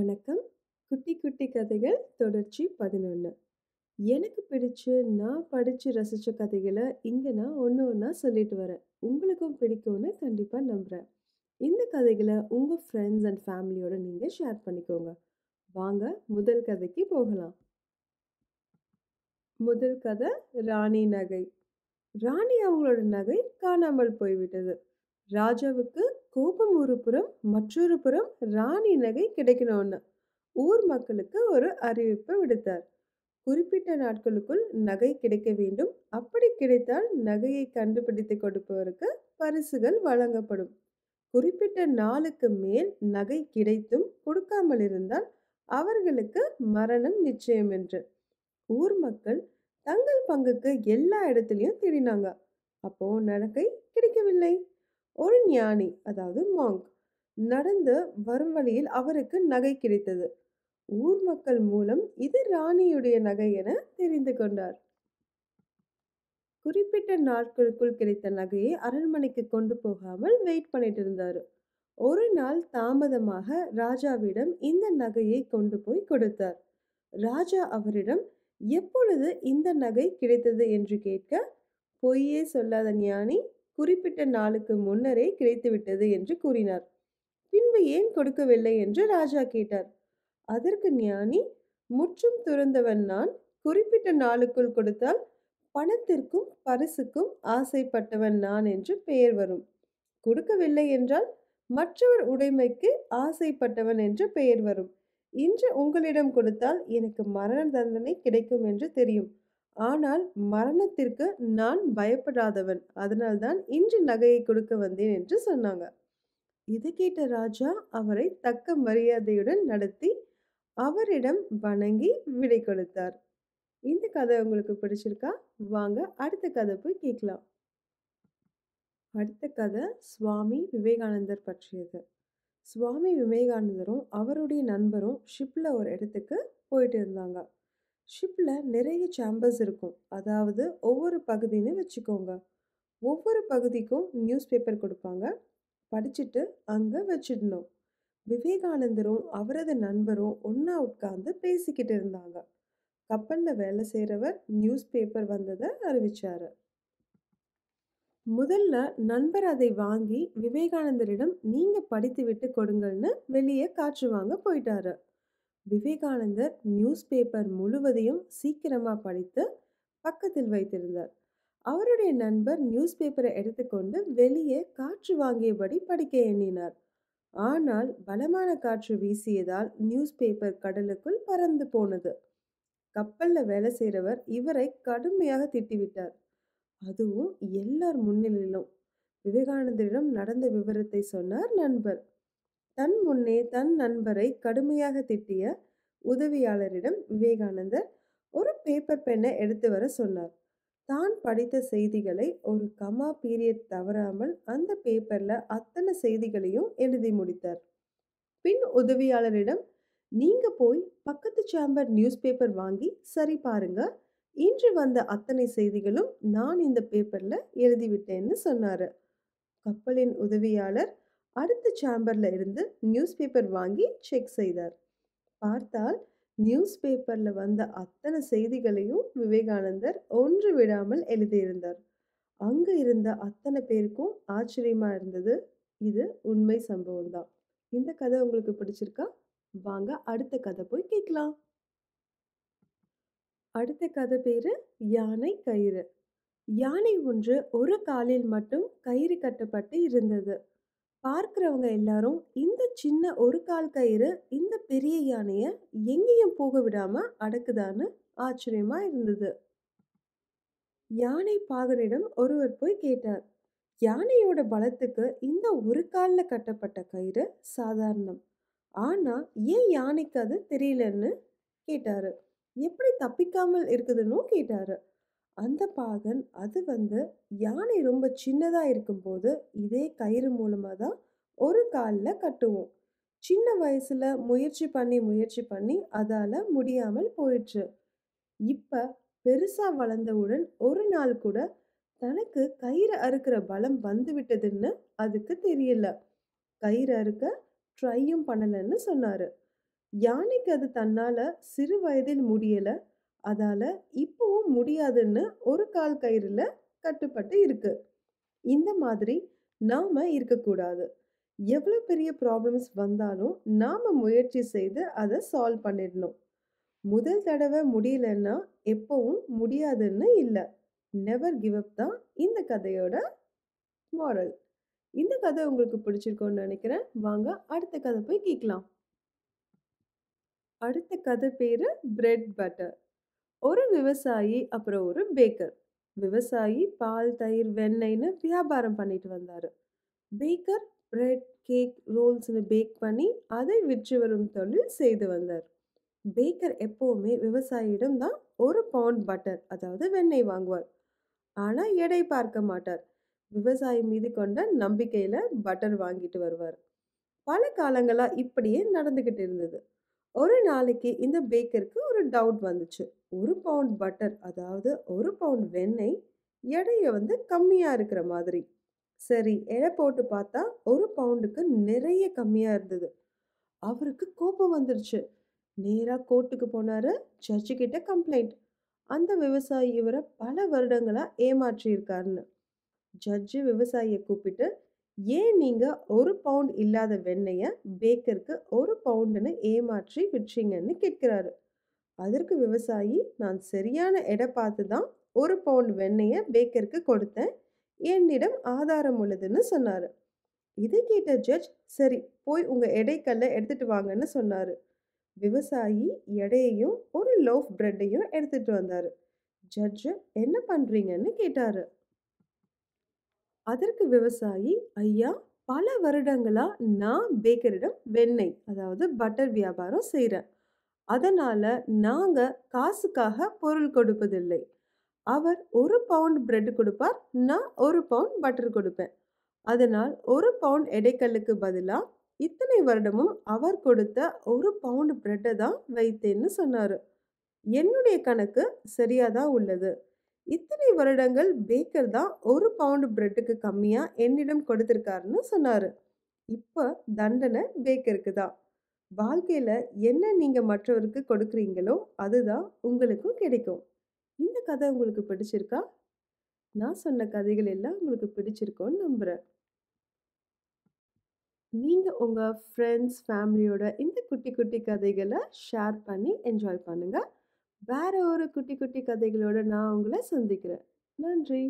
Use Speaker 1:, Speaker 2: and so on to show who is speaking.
Speaker 1: வணக்கம் குட்டி குட்டி கதைகள் தொடர்ச்சி பதினொன்று எனக்கு பிடிச்சு நான் படித்து ரசித்த கதைகளை இங்கே நான் ஒன்று ஒன்றா சொல்லிட்டு வரேன் உங்களுக்கும் பிடிக்கும்னு கண்டிப்பாக நம்புகிறேன் இந்த கதைகளை உங்கள் ஃப்ரெண்ட்ஸ் அண்ட் ஃபேமிலியோட நீங்கள் ஷேர் பண்ணிக்கோங்க வாங்க முதல் கதைக்கு போகலாம் முதல் கதை ராணி நகை ராணி அவங்களோட நகை காணாமல் போய்விட்டது ராஜாவுக்கு கோபம் ஒரு புறம் மற்றொரு புறம் ராணி நகை கிடைக்கணும்னு ஊர் மக்களுக்கு ஒரு அறிவிப்பு விடுத்தார் குறிப்பிட்ட நாட்களுக்குள் நகை கிடைக்க வேண்டும் அப்படி கிடைத்தால் நகையை கண்டுபிடித்து கொடுப்பவருக்கு பரிசுகள் வழங்கப்படும் குறிப்பிட்ட நாளுக்கு மேல் நகை கிடைத்தும் கொடுக்காமல் இருந்தால் அவர்களுக்கு மரணம் நிச்சயம் என்று ஊர் மக்கள் தங்கள் பங்குக்கு எல்லா இடத்துலையும் தேடினாங்க அப்போ நகை கிடைக்கவில்லை ஒரு ஞானி அதாவது மாங்க் நடந்து வரும் வழியில் அவருக்கு நகை கிடைத்தது ஊர் மக்கள் மூலம் இது ராணியுடைய நகை என தெரிந்து கொண்டார் குறிப்பிட்ட நாட்களுக்குள் கிடைத்த நகையை அரண்மனைக்கு கொண்டு போகாமல் வெயிட் பண்ணிட்டு இருந்தார் ஒரு நாள் தாமதமாக ராஜாவிடம் இந்த நகையை கொண்டு போய் கொடுத்தார் ராஜா அவரிடம் எப்பொழுது இந்த நகை கிடைத்தது என்று கேட்க பொய்யே சொல்லாத ஞானி குறிப்பிட்ட நாளுக்கு முன்னரே கிடைத்துவிட்டது என்று கூறினார் பின்பு ஏன் கொடுக்கவில்லை என்று ராஜா கேட்டார் அதற்கு ஞானி முற்றும் துறந்தவன் நான் குறிப்பிட்ட நாளுக்குள் கொடுத்தால் பணத்திற்கும் பரிசுக்கும் ஆசைப்பட்டவன் நான் என்று பெயர் வரும் கொடுக்கவில்லை என்றால் மற்றவர் உடைமைக்கு ஆசைப்பட்டவன் என்று பெயர் வரும் இன்று உங்களிடம் கொடுத்தால் எனக்கு மரண தண்டனை கிடைக்கும் என்று தெரியும் ஆனால் மரணத்திற்கு நான் பயப்படாதவன் அதனால்தான் இன்று நகையை கொடுக்க வந்தேன் என்று சொன்னாங்க இது கேட்ட ராஜா அவரை தக்க மரியாதையுடன் நடத்தி அவரிடம் வணங்கி விடை கொடுத்தார் இந்த கதை உங்களுக்கு பிடிச்சிருக்கா வாங்க அடுத்த கதை போய் கேட்கலாம் அடுத்த கதை சுவாமி விவேகானந்தர் பற்றியது சுவாமி விவேகானந்தரும் அவருடைய நண்பரும் ஷிப்பில் ஒரு இடத்துக்கு போயிட்டு இருந்தாங்க ஷிப்பில் நிறைய சேம்பர்ஸ் இருக்கும் அதாவது ஒவ்வொரு பகுதின்னு வச்சுக்கோங்க ஒவ்வொரு பகுதிக்கும் நியூஸ் பேப்பர் கொடுப்பாங்க படிச்சுட்டு அங்கே வச்சிடணும் விவேகானந்தரும் அவரது நண்பரும் ஒன்றா உட்கார்ந்து பேசிக்கிட்டு இருந்தாங்க கப்பலில் வேலை செய்கிறவர் நியூஸ் பேப்பர் வந்ததை அறிவிச்சார் முதல்ல நண்பர் அதை வாங்கி விவேகானந்தரிடம் நீங்கள் படித்து விட்டு கொடுங்கள்னு வெளியே காற்று வாங்க போயிட்டாரு விவேகானந்தர் நியூஸ் பேப்பர் முழுவதையும் சீக்கிரமாக படித்து பக்கத்தில் வைத்திருந்தார் அவருடைய நண்பர் நியூஸ் பேப்பரை எடுத்துக்கொண்டு வெளியே காற்று வாங்கியபடி படிக்க எண்ணினார் ஆனால் பலமான காற்று வீசியதால் நியூஸ் பேப்பர் கடலுக்குள் பறந்து போனது கப்பல்ல வேலை செய்கிறவர் இவரை கடுமையாக திட்டிவிட்டார் அதுவும் எல்லார் முன்னிலையிலும் விவேகானந்தரிடம் நடந்த விவரத்தை சொன்னார் நண்பர் தன் முன்னே தன் நண்பரை கடுமையாக திட்டிய உதவியாளரிடம் விவேகானந்தர் ஒரு பேப்பர் பெண்ணை எடுத்து வர சொன்னார் தான் படித்த செய்திகளை ஒரு கமா பீரியட் தவறாமல் அந்த பேப்பரில் அத்தனை செய்திகளையும் எழுதி முடித்தார் பின் உதவியாளரிடம் நீங்க போய் பக்கத்து சாம்பர் நியூஸ் பேப்பர் வாங்கி சரி பாருங்க இன்று வந்த அத்தனை செய்திகளும் நான் இந்த பேப்பரில் எழுதிவிட்டேன்னு சொன்னார் கப்பலின் உதவியாளர் அடுத்த சாம்பரில் இருந்து நியூஸ் பேப்பர் வாங்கி செக் செய்தார் பார்த்தால் நியூஸ் பேப்பரில் வந்த அத்தனை செய்திகளையும் விவேகானந்தர் ஒன்று விடாமல் எழுதியிருந்தார் அங்கே இருந்த அத்தனை பேருக்கும் ஆச்சரியமாக இருந்தது இது உண்மை சம்பவம் தான் இந்த கதை உங்களுக்கு பிடிச்சிருக்கா வாங்க அடுத்த கதை போய் கேட்கலாம் அடுத்த கதை பேர் யானை கயிறு யானை ஒன்று ஒரு காலில் மட்டும் கயிறு கட்டப்பட்டு இருந்தது பார்க்குறவங்க எல்லாரும் இந்த சின்ன ஒரு கால் கயிறு இந்த பெரிய யானையை எங்கேயும் போக விடாமல் அடக்குதான்னு ஆச்சரியமாக இருந்தது யானை பாகனிடம் ஒருவர் போய் கேட்டார் யானையோட பலத்துக்கு இந்த ஒரு காலில் கட்டப்பட்ட கயிறு சாதாரணம் ஆனா ஏன் யானைக்கு அது தெரியலன்னு கேட்டாரு எப்படி தப்பிக்காமல் இருக்குதுன்னு கேட்டாரு அந்த பாகன் அது வந்து யானை ரொம்ப சின்னதாக இருக்கும்போது இதே கயிறு மூலமாக தான் ஒரு காலில் கட்டுவோம் சின்ன வயசில் முயற்சி பண்ணி முயற்சி பண்ணி அதால் முடியாமல் போயிடுச்சு இப்போ பெருசாக வளர்ந்தவுடன் ஒரு நாள் கூட தனக்கு கயிறு அறுக்கிற பலம் வந்து விட்டதுன்னு அதுக்கு தெரியல கயிறு அறுக்க ட்ரையும் பண்ணலைன்னு சொன்னார் யானைக்கு அது தன்னால் சிறு வயதில் முடியலை அதால் இப்போவும் முடியாதுன்னு ஒரு கால் கயிறில் கட்டுப்பட்டு இருக்கு இந்த மாதிரி நாம் இருக்கக்கூடாது எவ்வளோ பெரிய ப்ராப்ளம்ஸ் வந்தாலும் நாம் முயற்சி செய்து அதை சால்வ் பண்ணிடணும் முதல் தடவை முடியலன்னா எப்போவும் முடியாதுன்னு இல்லை நெவர் கிவ் அப் தான் இந்த கதையோட மாரல் இந்த கதை உங்களுக்கு பிடிச்சிருக்கோம்னு நினைக்கிறேன் வாங்க அடுத்த கதை போய் கேட்கலாம் அடுத்த கதை பேர் பிரெட் பட்டர் ஒரு விவசாயி அப்புறம் ஒரு பேக்கர் விவசாயி பால் தயிர் வெண்ணெய்ன்னு வியாபாரம் பண்ணிட்டு வந்தார் பேக்கர் பிரெட் கேக் ரோல்ஸ்னு பேக் பண்ணி அதை விற்று வரும் தொழில் செய்து வந்தார் பேக்கர் எப்போவுமே விவசாயியிடம் தான் ஒரு பவுண்ட் பட்டர் அதாவது வெண்ணெய் வாங்குவார் ஆனால் எடை பார்க்க மாட்டார் விவசாயி மீது கொண்ட நம்பிக்கையில் பட்டர் வாங்கிட்டு வருவார் பல காலங்களாக இப்படியே நடந்துக்கிட்டு இருந்தது ஒரு நாளைக்கு இந்த பேக்கருக்கு ஒரு டவுட் வந்துச்சு ஒரு பவுண்ட் பட்டர் அதாவது ஒரு பவுண்ட் வெண்ணெய் எடையை வந்து கம்மியாக இருக்கிற மாதிரி சரி எடை போட்டு பார்த்தா ஒரு பவுண்டுக்கு நிறைய கம்மியாக இருந்தது அவருக்கு கோபம் வந்துருச்சு நேராக கோர்ட்டுக்கு போனார் ஜட்ஜுக்கிட்ட கம்ப்ளைண்ட் அந்த விவசாயி இவரை பல வருடங்களாக ஏமாற்றியிருக்காருன்னு ஜட்ஜு விவசாயியை கூப்பிட்டு ஏன் நீங்கள் ஒரு பவுண்ட் இல்லாத வெண்ணெயை பேக்கருக்கு ஒரு பவுண்டுன்னு ஏமாற்றி விற்றீங்கன்னு கேட்குறாரு அதற்கு விவசாயி நான் சரியான இட பார்த்து தான் ஒரு பவுண்ட் வெண்ணெயை பேக்கருக்கு கொடுத்தேன் என்னிடம் ஆதாரம் உள்ளதுன்னு சொன்னார் இதை கேட்ட ஜட்ஜ் சரி போய் உங்கள் எடைக்கல்லை எடுத்துகிட்டு வாங்கன்னு சொன்னார் விவசாயி எடையையும் ஒரு லோஃப் பிரெட்டையும் எடுத்துகிட்டு வந்தார் ஜட்ஜு என்ன பண்ணுறீங்கன்னு கேட்டார் அதற்கு விவசாயி ஐயா பல வருடங்களா நான் பேக்கரிடம் வெண்ணெய் அதாவது பட்டர் வியாபாரம் செய்கிறேன் அதனால நாங்க காசுக்காக பொருள் கொடுப்பதில்லை அவர் ஒரு பவுண்ட் பிரெட் கொடுப்பார் நான் ஒரு பவுண்ட் பட்டர் கொடுப்பேன் அதனால் ஒரு பவுண்ட் எடைக்கல்லுக்கு பதிலாக இத்தனை வருடமும் அவர் கொடுத்த ஒரு பவுண்ட் பிரெட்டை தான் வைத்தேன்னு சொன்னார் என்னுடைய கணக்கு சரியாக தான் உள்ளது இத்தனை வருடங்கள் பேக்கர் தான் ஒரு பவுண்டு பிரெட்டுக்கு கம்மியாக என்னிடம் கொடுத்துருக்காருன்னு சொன்னார் இப்போ தண்டனை பேக்கருக்கு தான் வாழ்க்கையில் என்ன நீங்கள் மற்றவருக்கு கொடுக்குறீங்களோ அதுதான் உங்களுக்கும் கிடைக்கும் இந்த கதை உங்களுக்கு பிடிச்சிருக்கா நான் சொன்ன கதைகள் எல்லாம் உங்களுக்கு பிடிச்சிருக்கோன்னு நம்புகிறேன் நீங்கள் உங்கள் ஃப்ரெண்ட்ஸ் ஃபேமிலியோட இந்த குட்டி குட்டி கதைகளை ஷேர் பண்ணி என்ஜாய் பண்ணுங்கள் வேற ஒரு குட்டி குட்டி கதைகளோட நான் உங்களை சந்திக்கிறேன் நன்றி